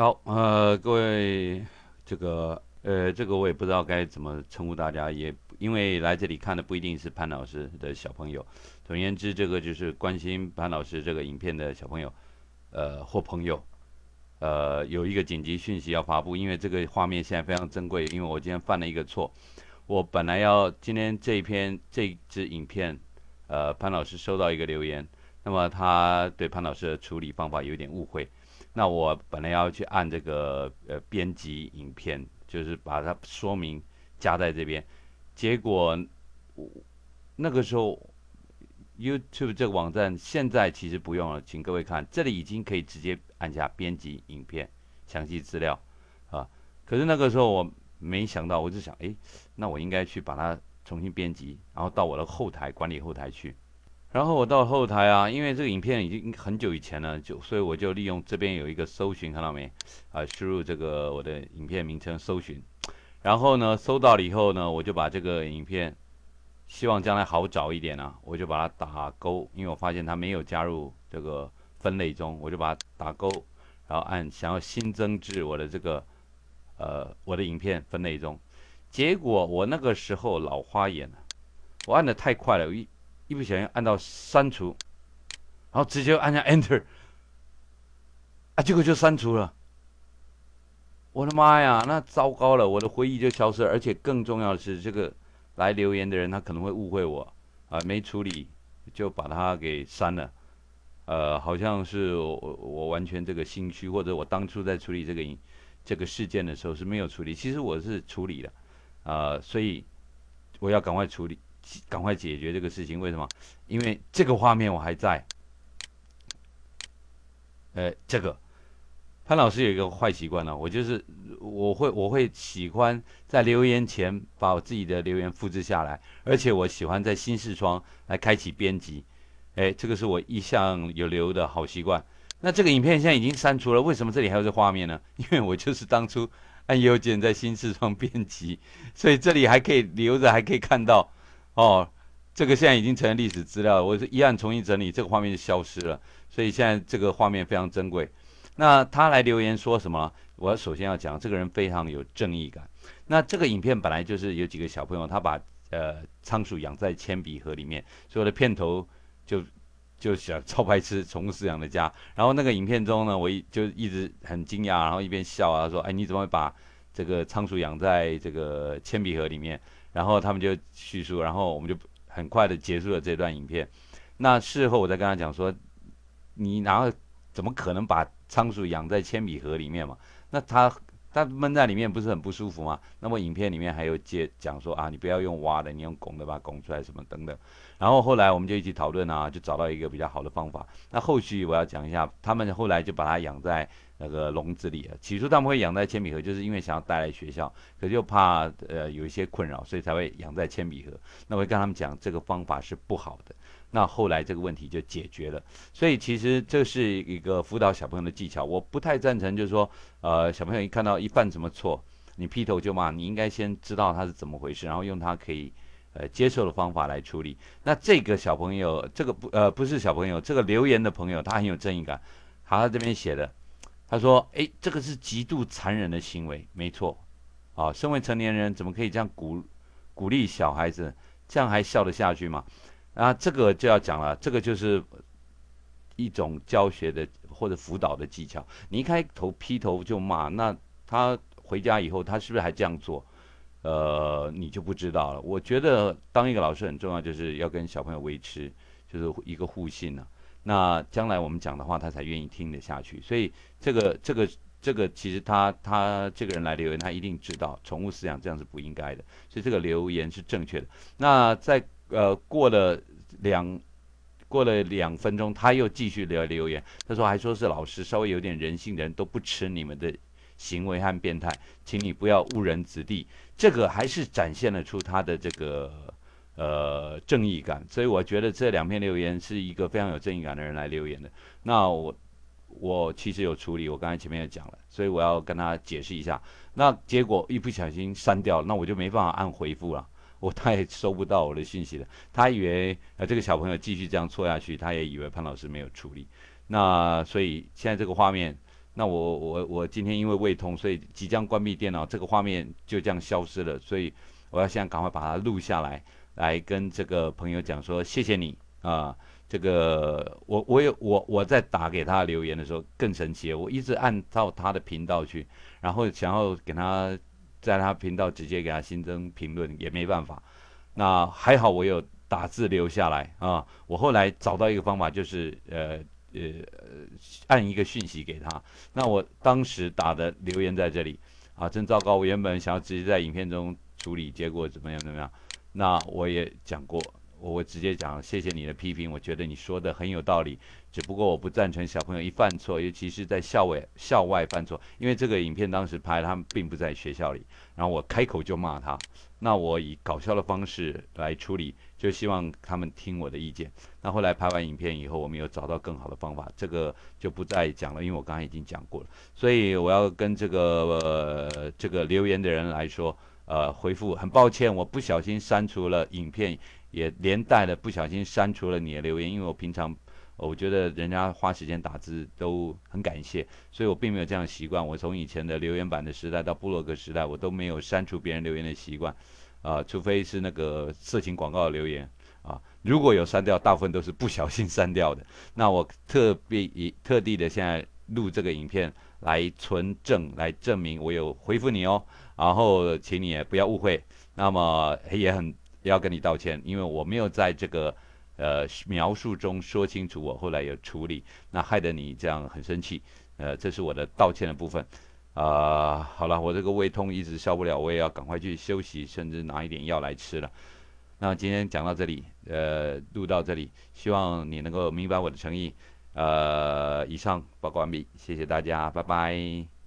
好，呃，各位，这个，呃，这个我也不知道该怎么称呼大家，也因为来这里看的不一定是潘老师的小朋友，总而言之，这个就是关心潘老师这个影片的小朋友，呃，或朋友，呃，有一个紧急讯息要发布，因为这个画面现在非常珍贵，因为我今天犯了一个错，我本来要今天这篇这支影片，呃，潘老师收到一个留言，那么他对潘老师的处理方法有点误会。那我本来要去按这个呃编辑影片，就是把它说明加在这边，结果那个时候 YouTube 这个网站现在其实不用了，请各位看这里已经可以直接按下编辑影片详细资料啊。可是那个时候我没想到，我就想哎，那我应该去把它重新编辑，然后到我的后台管理后台去。然后我到后台啊，因为这个影片已经很久以前了，就所以我就利用这边有一个搜寻，看到没？啊，输入这个我的影片名称搜寻，然后呢搜到了以后呢，我就把这个影片，希望将来好找一点呢，我就把它打勾，因为我发现它没有加入这个分类中，我就把它打勾，然后按想要新增至我的这个，呃，我的影片分类中，结果我那个时候老花眼了，我按得太快了，一。一不小心按到删除，然后直接按下 Enter，啊，结果就删除了。我的妈呀，那糟糕了，我的回忆就消失了。而且更重要的是，这个来留言的人他可能会误会我啊，没处理就把他给删了。呃，好像是我我完全这个心虚，或者我当初在处理这个这个事件的时候是没有处理，其实我是处理了啊，所以我要赶快处理。赶快解决这个事情，为什么？因为这个画面我还在。呃，这个潘老师有一个坏习惯呢，我就是我会我会喜欢在留言前把我自己的留言复制下来，而且我喜欢在新视窗来开启编辑。哎，这个是我一向有留的好习惯。那这个影片现在已经删除了，为什么这里还有这画面呢？因为我就是当初按右键在新视窗编辑，所以这里还可以留着，还可以看到。哦，这个现在已经成了历史资料。我是一案重新整理，这个画面就消失了，所以现在这个画面非常珍贵。那他来留言说什么？我首先要讲，这个人非常有正义感。那这个影片本来就是有几个小朋友，他把呃仓鼠养在铅笔盒里面，所以我的片头就就想超白痴宠物饲养的家”。然后那个影片中呢，我一就一直很惊讶，然后一边笑啊，说：“哎，你怎么会把这个仓鼠养在这个铅笔盒里面？”然后他们就叙述，然后我们就很快的结束了这段影片。那事后我再跟他讲说，你然后怎么可能把仓鼠养在铅笔盒里面嘛？那它它闷在里面不是很不舒服吗？那么影片里面还有介讲说啊，你不要用挖的，你用拱的把它拱出来什么等等。然后后来我们就一起讨论啊，就找到一个比较好的方法。那后续我要讲一下，他们后来就把它养在。那个笼子里啊，起初他们会养在铅笔盒，就是因为想要带来学校，可是又怕呃有一些困扰，所以才会养在铅笔盒。那我会跟他们讲这个方法是不好的，那后来这个问题就解决了。所以其实这是一个辅导小朋友的技巧，我不太赞成，就是说呃小朋友一看到一犯什么错，你劈头就骂，你应该先知道他是怎么回事，然后用他可以呃接受的方法来处理。那这个小朋友，这个不呃不是小朋友，这个留言的朋友他很有正义感，他这边写的。他说：“哎，这个是极度残忍的行为，没错，啊，身为成年人怎么可以这样鼓鼓励小孩子？这样还笑得下去吗？啊，这个就要讲了，这个就是一种教学的或者辅导的技巧。你一开头劈头就骂，那他回家以后，他是不是还这样做？呃，你就不知道了。我觉得当一个老师很重要，就是要跟小朋友维持就是一个互信呢。”那将来我们讲的话，他才愿意听得下去。所以这个、这个、这个，其实他他这个人来留言，他一定知道宠物饲养这样是不应该的，所以这个留言是正确的。那在呃过了两过了两分钟，他又继续留留言，他说还说是老师，稍微有点人性，的人都不吃你们的行为和变态，请你不要误人子弟。这个还是展现了出他的这个。呃，正义感，所以我觉得这两篇留言是一个非常有正义感的人来留言的。那我我其实有处理，我刚才前面也讲了，所以我要跟他解释一下。那结果一不小心删掉，那我就没办法按回复了。我他也收不到我的信息了。他以为呃这个小朋友继续这样错下去，他也以为潘老师没有处理。那所以现在这个画面，那我我我今天因为胃痛，所以即将关闭电脑，这个画面就这样消失了。所以我要现在赶快把它录下来。来跟这个朋友讲说，谢谢你啊！这个我我有我我在打给他留言的时候更神奇，我一直按照他的频道去，然后想要给他在他频道直接给他新增评论也没办法。那还好我有打字留下来啊！我后来找到一个方法，就是呃呃按一个讯息给他。那我当时打的留言在这里啊，真糟糕！我原本想要直接在影片中处理，结果怎么样怎么样。那我也讲过，我直接讲，谢谢你的批评，我觉得你说的很有道理，只不过我不赞成小朋友一犯错，尤其是在校外校外犯错，因为这个影片当时拍，他们并不在学校里，然后我开口就骂他，那我以搞笑的方式来处理，就希望他们听我的意见。那后来拍完影片以后，我们有找到更好的方法，这个就不再讲了，因为我刚才已经讲过了。所以我要跟这个这个留言的人来说。呃，回复很抱歉，我不小心删除了影片，也连带的不小心删除了你的留言，因为我平常我觉得人家花时间打字都很感谢，所以我并没有这样的习惯。我从以前的留言板的时代到布洛格时代，我都没有删除别人留言的习惯，啊，除非是那个色情广告的留言啊。如果有删掉，大部分都是不小心删掉的。那我特别以特地的现在录这个影片来存证，来证明我有回复你哦。然后，请你也不要误会。那么也很要跟你道歉，因为我没有在这个呃描述中说清楚，我后来有处理，那害得你这样很生气。呃，这是我的道歉的部分。啊，好了，我这个胃痛一直消不了，我也要赶快去休息，甚至拿一点药来吃了。那今天讲到这里，呃，录到这里，希望你能够明白我的诚意。呃，以上报告完毕，谢谢大家，拜拜。